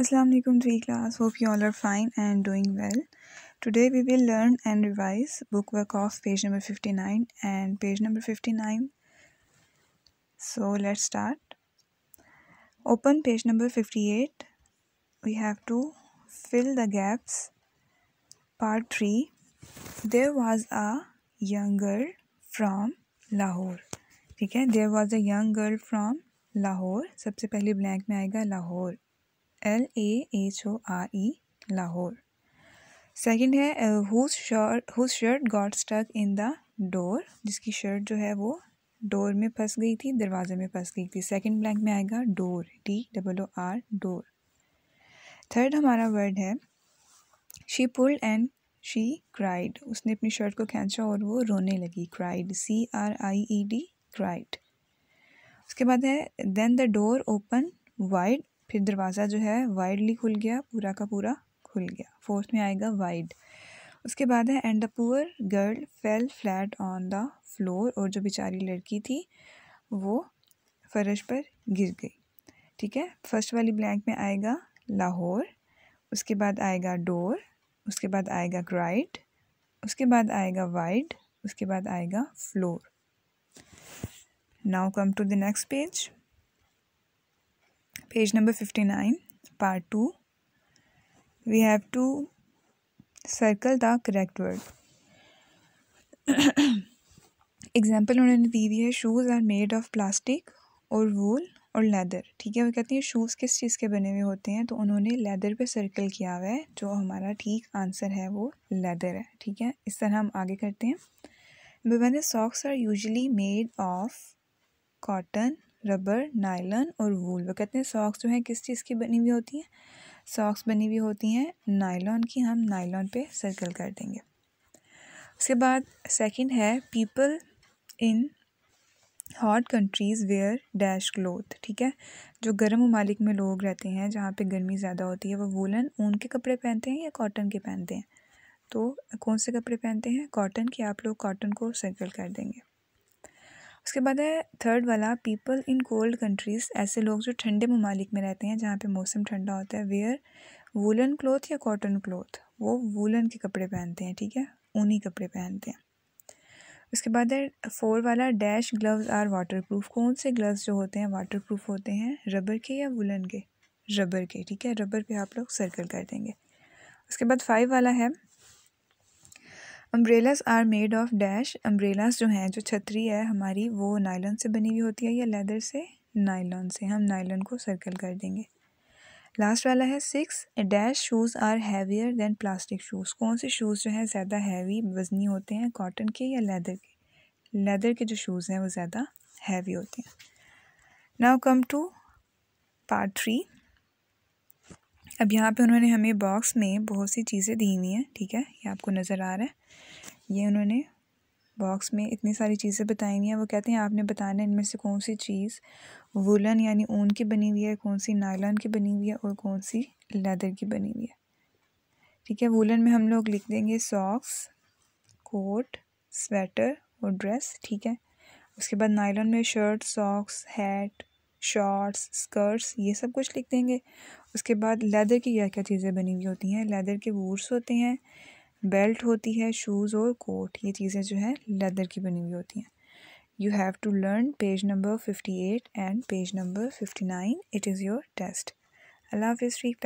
Assalamu alaikum 3 class hope you all are fine and doing well today we will learn and revise bookwork of page number 59 and page number 59 so let's start open page number 58 we have to fill the gaps part 3 there was a young girl from Lahore Okay. There was a young girl from Lahore. Lahore सबसे पहले blank में आएगा L A H O R E Lahore second है whose shirt whose shirt got stuck in the door जिसकी shirt जो है वो door में फंस गई थी दरवाजे में फंस गई थी सेकंड ब्लैंक में आएगा door D double O R door third हमारा वर्ड है she pull and she cried उसने अपनी शर्ट को खींचा और वो रोने लगी cried C R I E D cried उसके बाद है then the door open wide फिर दरवाज़ा जो है वाइडली खुल गया पूरा का पूरा खुल गया फोर्थ में आएगा वाइड उसके बाद है and the poor girl fell flat on the floor और जो बेचारी लड़की थी वो फर्श पर गिर गई ठीक है फर्स्ट वाली ब्लैंक में आएगा लाहौर उसके बाद आएगा डोर उसके बाद आएगा ग्राइड उसके बाद आएगा वाइड उसके बाद आएगा floor now come to the next page page number 59 part 2 we have to circle the correct word example उन्होंने दी हुई है shoes are made of plastic और वूल और लेदर ठीक है वो कहती है शूज़ किस चीज़ के बने हुए होते हैं तो उन्होंने लेदर पे सर्कल किया हुआ है जो हमारा ठीक आंसर है वो लेदर है ठीक है इस तरह हम आगे करते हैं मैंने socks are usually made of cotton rubber nylon और वूल वो कहते हैं सॉक्स जो हैं किस चीज़ की बनी हुई होती हैं सॉक्स बनी हुई होती हैं नायलॉन की हम नायलॉन पे सर्कल कर देंगे उसके बाद सेकंड है people in hot countries wear dash cloth ठीक है जो गर्म ममालिक में लोग रहते हैं जहाँ पे गर्मी ज़्यादा होती है वो वूलन ऊन के कपड़े पहनते हैं या कॉटन के पहनते हैं तो कौन से कपड़े पहनते हैं कॉटन के आप लोग कॉटन को सर्कल कर देंगे उसके बाद है थर्ड वाला पीपल इन कोल्ड कंट्रीज़ ऐसे लोग जो ठंडे ममालिक में रहते हैं जहाँ पे मौसम ठंडा होता है वेयर वूलन क्लोथ या कॉटन क्लोथ वो वूलन के कपड़े पहनते हैं ठीक है ऊनी कपड़े पहनते हैं उसके बाद है फोर वाला dash gloves are waterproof कौन से ग्लव्स जो होते हैं वाटर प्रूफ होते हैं रबर के या वुलन के रबर के ठीक है रबर पे आप लोग सर्कल कर देंगे उसके बाद फाइव वाला है umbrellas are made of dash umbrellas जो हैं जो छतरी है हमारी वो नायलॉन से बनी हुई होती है या लेदर से नायलॉन से हम नायलॉन को सर्कल कर देंगे लास्ट वाला है six dash shoes are heavier than plastic shoes कौन से शूज़ जो हैं ज़्यादा हैवी वजनी होते हैं कॉटन के या लेदर के लेदर के जो शूज़ हैं वो ज़्यादा हैवी होते हैं now come to part three अब यहाँ पे उन्होंने हमें बॉक्स में बहुत सी चीज़ें दी हुई हैं ठीक है ये आपको नज़र आ रहा है ये उन्होंने बॉक्स में इतनी सारी चीज़ें बताई हुई हैं वो कहते हैं आपने बताना इनमें से कौन सी चीज़ वुलन यानी ऊन की बनी हुई है कौन सी नायलॉन की बनी हुई है और कौन सी लेदर की बनी हुई है ठीक है वुलन में हम लोग लिख देंगे सॉक्स कोट स्वेटर और ड्रेस ठीक है उसके बाद नायलॉन में shirt socks hat shorts skirts ये सब कुछ लिख देंगे उसके बाद लेदर की क्या क्या चीज़ें बनी हुई होती हैं लेदर के बूट्स होते हैं बेल्ट होती है शूज़ और कोट ये चीज़ें जो है लेदर की बनी हुई होती हैं you have to learn page number fifty eight and page number fifty nine it is your test अल्लाह हाफिज़ ठीक